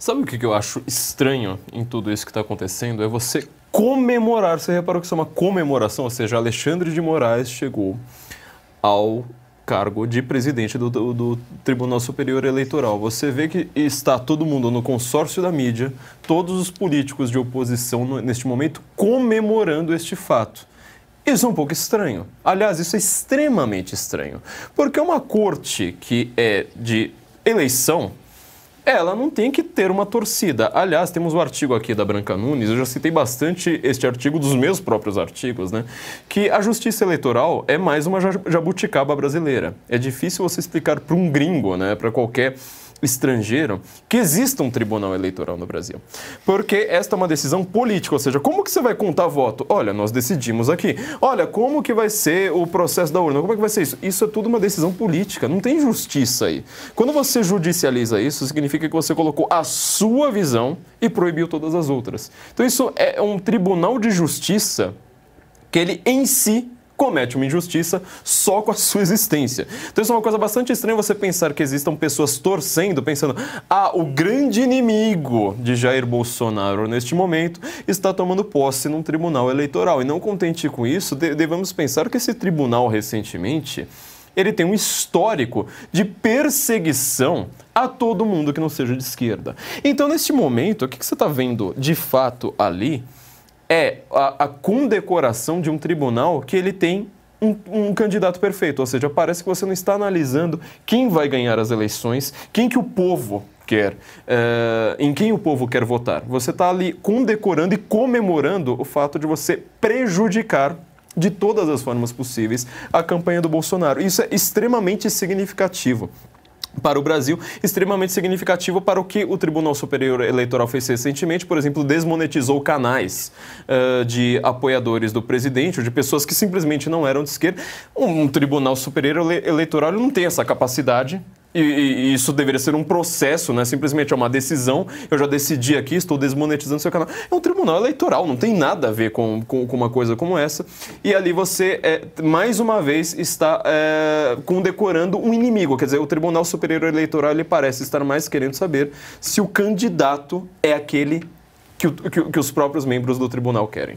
Sabe o que eu acho estranho em tudo isso que está acontecendo? É você comemorar. Você reparou que isso é uma comemoração, ou seja, Alexandre de Moraes chegou ao cargo de presidente do, do, do, Tribunal Superior Eleitoral. Você vê que está todo mundo no consórcio da mídia, todos os políticos de oposição no, neste momento comemorando este fato. Isso é um pouco estranho. Aliás, isso é extremamente estranho. Porque uma corte que é de eleição, é, ela não tem que ter uma torcida. Aliás, temos o um artigo aqui da Branca Nunes, eu já citei bastante este artigo dos meus próprios artigos, né? Que a justiça eleitoral é mais uma jabuticaba brasileira. É difícil você explicar para um gringo, né, para qualquer estrangeiro que exista um tribunal eleitoral no Brasil. Porque esta é uma decisão política, ou seja, como que você vai contar voto? Olha, nós decidimos aqui. Olha, como que vai ser o processo da urna? Como é que vai ser isso? Isso é tudo uma decisão política, não tem justiça aí. Quando você judicializa isso, significa significa que você colocou a sua visão e proibiu todas as outras. Então isso é um tribunal de justiça que ele em si comete uma injustiça só com a sua existência. Então isso é uma coisa bastante estranha você pensar que existam pessoas torcendo, pensando: "Ah, o grande inimigo de Jair Bolsonaro neste momento está tomando posse num tribunal eleitoral". E não contente com isso, devemos pensar que esse tribunal recentemente ele tem um histórico de perseguição a todo mundo que não seja de esquerda. Então, neste momento, o que, que você está vendo de fato ali é a, a condecoração de um tribunal que ele tem um, um, candidato perfeito, ou seja, parece que você não está analisando quem vai ganhar as eleições, quem que o povo quer, é, em quem o povo quer votar. Você está ali condecorando e comemorando o fato de você prejudicar de todas as formas possíveis a campanha do Bolsonaro. Isso é extremamente significativo para o Brasil, extremamente significativo para o que o Tribunal Superior Eleitoral fez recentemente, por exemplo, desmonetizou canais uh, de apoiadores do presidente ou de pessoas que simplesmente não eram de esquerda. Um, um Tribunal Superior Eleitoral não tem essa capacidade e, e, isso deveria ser um processo, né? Simplesmente é uma decisão. Eu já decidi aqui, estou desmonetizando seu canal. É um tribunal eleitoral, não tem nada a ver com, com, com uma coisa como essa. E ali você, é, mais uma vez, está é, condecorando um inimigo. Quer dizer, o Tribunal Superior Eleitoral ele parece estar mais querendo saber se o candidato é aquele que, que, que os próprios membros do tribunal querem.